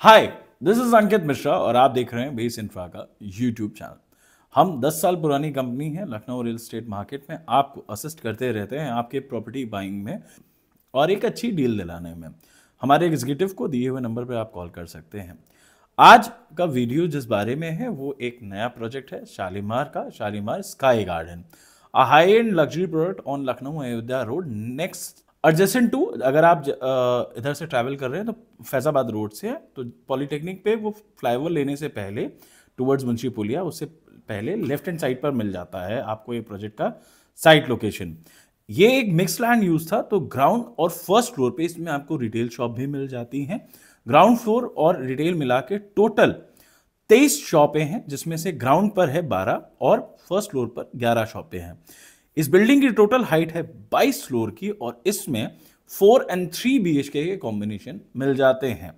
hi this is Ankit Mishra और आप देख रहे हैं बेस इंफ्रा का यूट्यूब चैनल हम 10 साल पुरानी कंपनी है लखनऊ रियल स्टेट मार्केट में आपको असिस्ट करते रहते हैं आपके प्रॉपर्टी बाइंग में और एक अच्छी डील दिलाने में हमारे एग्जीक्यूटिव को दिए हुए नंबर पर आप कॉल कर सकते हैं आज का वीडियो जिस बारे में है वो एक नया प्रोजेक्ट है शालीमार का Shalimar sky garden high end luxury product on Lucknow Ayodhya road next adjacent to अगर आप इधर से ट्रैवल कर रहे हैं तो फैज़ाबाद रोड से है तो पॉलीटेक्निक पे वो फ्लाईओवर लेने से पहले टूवर्ड्स मुंशी पुलिया उससे पहले लेफ्ट हैंड साइड पर मिल जाता है आपको ये प्रोजेक्ट का साइट लोकेशन ये एक मिक्स लैंड यूज़ था तो ग्राउंड और फर्स्ट फ्लोर पे इसमें आपको रिटेल शॉप भी मिल जाती हैं ग्राउंड फ्लोर और रिटेल मिला के टोटल तेईस शॉपें हैं जिसमें से ग्राउंड पर है बारह और फर्स्ट फ्लोर पर ग्यारह शॉपें हैं इस बिल्डिंग की टोटल हाइट है 22 फ्लोर की और इसमें फोर एंड थ्री बी के कॉम्बिनेशन मिल जाते हैं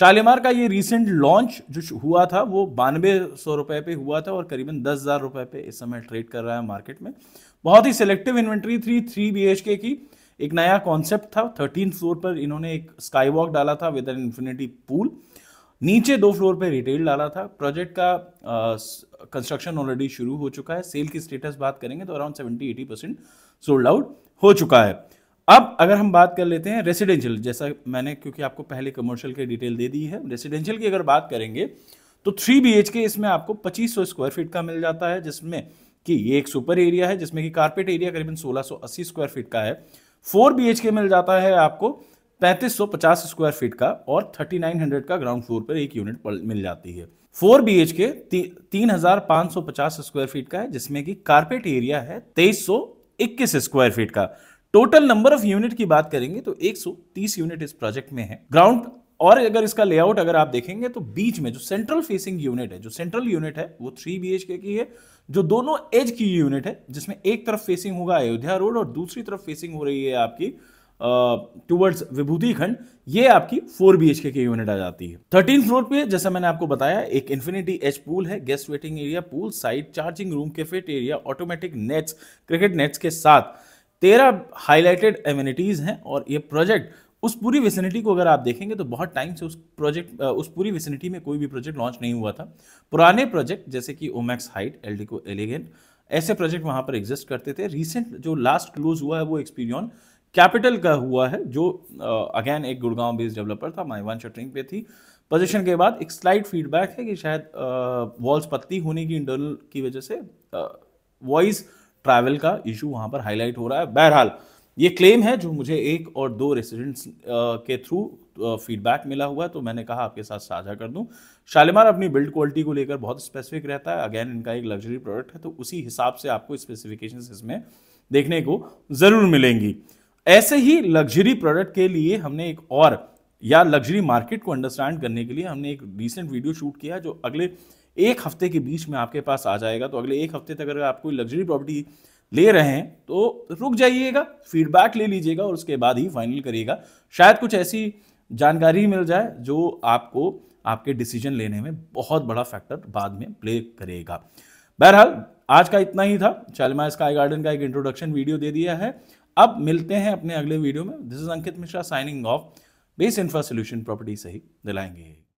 शालीमार का ये रिसेंट लॉन्च जो हुआ था वो बानवे सौ रुपये पे हुआ था और करीबन दस हज़ार रुपये पे इस समय ट्रेड कर रहा है मार्केट में बहुत ही selective inventory three three B की एक नया कॉन्सेप्ट था थर्टीन फ्लोर पर इन्होंने एक स्काई वॉक डाला था विद एन इन्फिनिटी पूल नीचे दो फ्लोर पे रिटेल डाला था प्रोजेक्ट का कंस्ट्रक्शन ऑलरेडी शुरू हो चुका है सेल की स्टेटस बात करेंगे तो around seventy eighty percent sold out हो चुका है अब अगर हम बात कर लेते हैं रेसिडेंशियल जैसा मैंने क्योंकि आपको पहले कमर्शियल की डिटेल दे दी है रेसिडेंशियल की अगर बात करेंगे तो थ्री बी के इसमें आपको पच्चीस स्क्वायर फीट का मिल जाता है जिसमें कि ये एक सुपर एरिया है जिसमें कि कारपेट एरिया करीबन सोलह स्क्वायर फीट का है फोर बी मिल जाता है आपको 3550 स्क्वायर फीट का और 3900 का ग्राउंड फ्लोर पर एक यूनिट मिल जाती है फोर बी एच के तीन हजार पांच सौ पचास स्क्वायर फीट का है जिसमें कि कारपेट एरिया है तेईस सौ इक्कीस स्क्वायर फीट का टोटल नंबर ऑफ यूनिट की बात करेंगे तो 130 यूनिट इस प्रोजेक्ट में है ग्राउंड और अगर इसका लेआउट अगर आप देखेंगे तो बीच में जो सेंट्रल फेसिंग यूनिट है जो सेंट्रल यूनिट है वो थ्री बी की है जो दोनों एज की यूनिट है जिसमें एक तरफ फेसिंग होगा अयोध्या रोड और दूसरी तरफ फेसिंग हो रही है आपकी टूवर्ड्स विभूति खंड ये आपकी फोर बी एच की यूनिट आ जाती है थर्टीन फ्लोर पे जैसा मैंने आपको बताया एक इन्फिनिटी एच पूल है guest waiting area pool side charging room cafeteria automatic nets cricket nets के साथ तेरह हाईलाइटेड एम्यूनिटीज हैं और ये प्रोजेक्ट उस पूरी विसिनिटी को अगर आप देखेंगे तो बहुत टाइम से उस प्रोजेक्ट उस पूरी विसिनिटी में कोई भी प्रोजेक्ट लॉन्च नहीं हुआ था पुराने प्रोजेक्ट जैसे कि ओमैक्स हाइट एल डी को एलिगेंट ऐसे प्रोजेक्ट वहां पर एग्जिस्ट करते थे रिसेंट जो लास्ट क्लोज हुआ है वो एक्सपीरियन कैपिटल का हुआ है जो अगेन एक गुड़गांव बेस्ड डेवलपर था माइवान शटरिंग पे थी पोजीशन के बाद एक स्लाइट फीडबैक है कि शायद वॉल्स पतली होने की इंटरनल की वजह से वॉइस ट्रैवल का इशू वहाँ पर हाईलाइट हो रहा है बहरहाल ये क्लेम है जो मुझे एक और दो रेसिडेंट्स के थ्रू फीडबैक मिला हुआ है तो मैंने कहा आपके साथ साझा कर दूं शालीमार अपनी बिल्ड क्वालिटी को लेकर बहुत स्पेसिफिक रहता है अगेन इनका एक लग्जरी प्रोडक्ट है तो उसी हिसाब से आपको स्पेसिफिकेशंस इसमें देखने को ज़रूर मिलेंगी ऐसे ही लग्जरी प्रोडक्ट के लिए हमने एक और या लग्जरी मार्केट को अंडरस्टैंड करने के लिए हमने एक रिसेंट वीडियो शूट किया जो अगले एक हफ्ते के बीच में आपके पास आ जाएगा तो अगले एक हफ्ते तक अगर आप कोई लग्जरी प्रॉपर्टी ले रहे हैं तो रुक जाइएगा फीडबैक ले लीजिएगा और उसके बाद ही फाइनल करिएगा शायद कुछ ऐसी जानकारी मिल जाए जो आपको आपके डिसीजन लेने में बहुत बड़ा फैक्टर बाद में प्ले करेगा बहरहाल आज का इतना ही था शालिमा स्काई गार्डन का एक इंट्रोडक्शन वीडियो दे दिया है अब मिलते हैं अपने अगले वीडियो में this is Ankit Mishra signing off base infra solution property से ही दिलाएंगे